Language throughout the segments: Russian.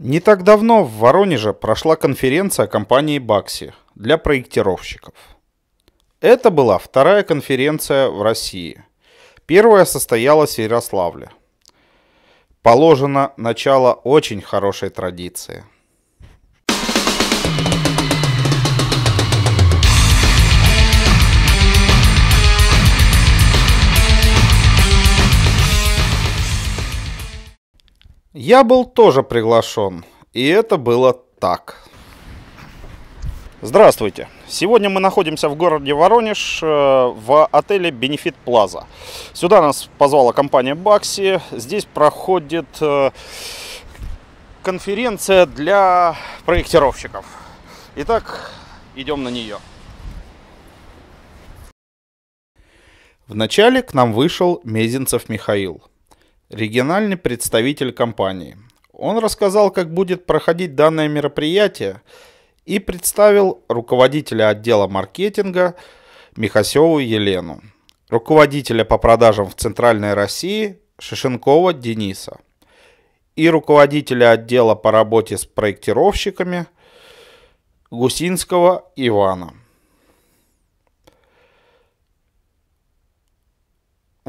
Не так давно в Воронеже прошла конференция компании «Бакси» для проектировщиков. Это была вторая конференция в России. Первая состоялась в Ярославле. Положено начало очень хорошей традиции – Я был тоже приглашен, и это было так. Здравствуйте! Сегодня мы находимся в городе Воронеж э, в отеле Benefit Plaza. Сюда нас позвала компания Baxi. Здесь проходит э, конференция для проектировщиков. Итак, идем на нее. Вначале к нам вышел Мезенцев Михаил – региональный представитель компании. Он рассказал, как будет проходить данное мероприятие и представил руководителя отдела маркетинга Михасеву Елену, руководителя по продажам в Центральной России Шишенкова Дениса и руководителя отдела по работе с проектировщиками Гусинского Ивана.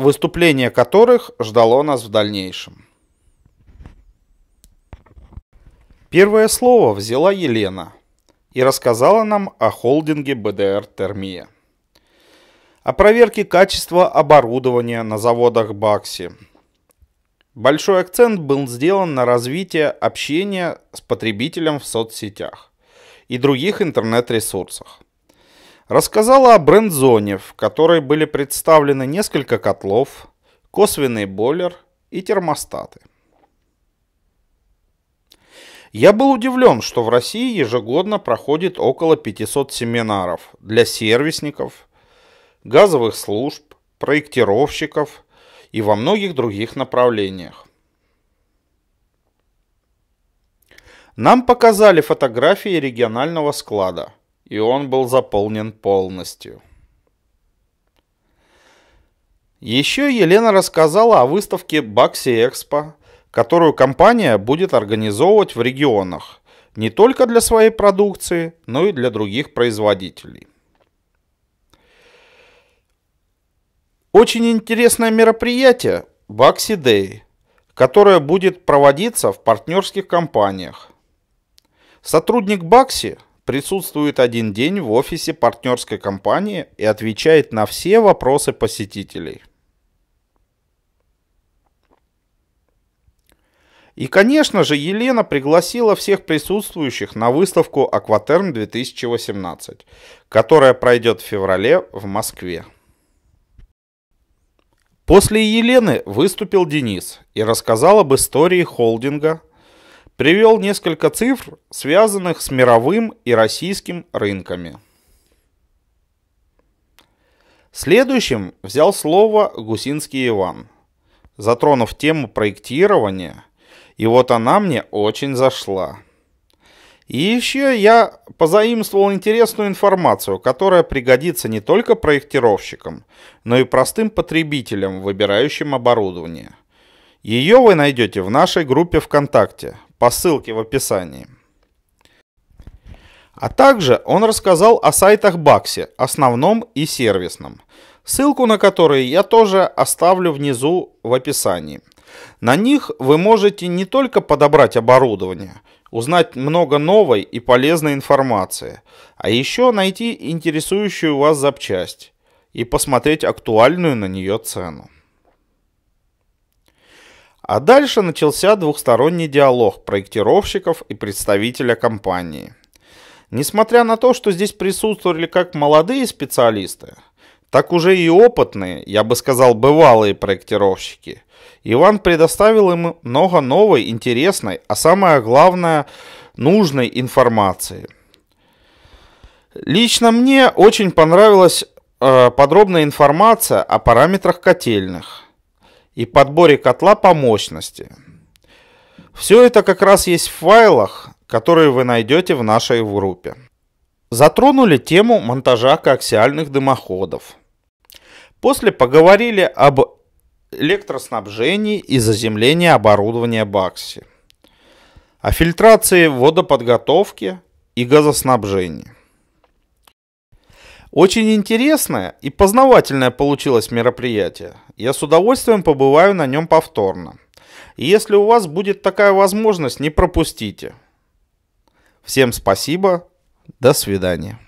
выступление которых ждало нас в дальнейшем. Первое слово взяла Елена и рассказала нам о холдинге БДР «Термия». О проверке качества оборудования на заводах Бакси. Большой акцент был сделан на развитие общения с потребителем в соцсетях и других интернет-ресурсах. Рассказала о бренд-зоне, в которой были представлены несколько котлов, косвенный бойлер и термостаты. Я был удивлен, что в России ежегодно проходит около 500 семинаров для сервисников, газовых служб, проектировщиков и во многих других направлениях. Нам показали фотографии регионального склада – и он был заполнен полностью. Еще Елена рассказала о выставке Бакси Экспо, которую компания будет организовывать в регионах, не только для своей продукции, но и для других производителей. Очень интересное мероприятие Бакси Дэй, которое будет проводиться в партнерских компаниях. Сотрудник Бакси – присутствует один день в офисе партнерской компании и отвечает на все вопросы посетителей. И, конечно же, Елена пригласила всех присутствующих на выставку «Акватерм 2018», которая пройдет в феврале в Москве. После Елены выступил Денис и рассказал об истории холдинга, привел несколько цифр, связанных с мировым и российским рынками. Следующим взял слово Гусинский Иван, затронув тему проектирования, и вот она мне очень зашла. И еще я позаимствовал интересную информацию, которая пригодится не только проектировщикам, но и простым потребителям, выбирающим оборудование – ее вы найдете в нашей группе ВКонтакте по ссылке в описании. А также он рассказал о сайтах Баксе, основном и сервисном, ссылку на которые я тоже оставлю внизу в описании. На них вы можете не только подобрать оборудование, узнать много новой и полезной информации, а еще найти интересующую вас запчасть и посмотреть актуальную на нее цену. А дальше начался двухсторонний диалог проектировщиков и представителя компании. Несмотря на то, что здесь присутствовали как молодые специалисты, так уже и опытные, я бы сказал, бывалые проектировщики, Иван предоставил им много новой, интересной, а самое главное, нужной информации. Лично мне очень понравилась э, подробная информация о параметрах котельных – и подборе котла по мощности. Все это как раз есть в файлах, которые вы найдете в нашей группе. Затронули тему монтажа коаксиальных дымоходов. После поговорили об электроснабжении и заземлении оборудования Бакси, о фильтрации водоподготовки и газоснабжении. Очень интересное и познавательное получилось мероприятие. Я с удовольствием побываю на нем повторно. И если у вас будет такая возможность, не пропустите. Всем спасибо. До свидания.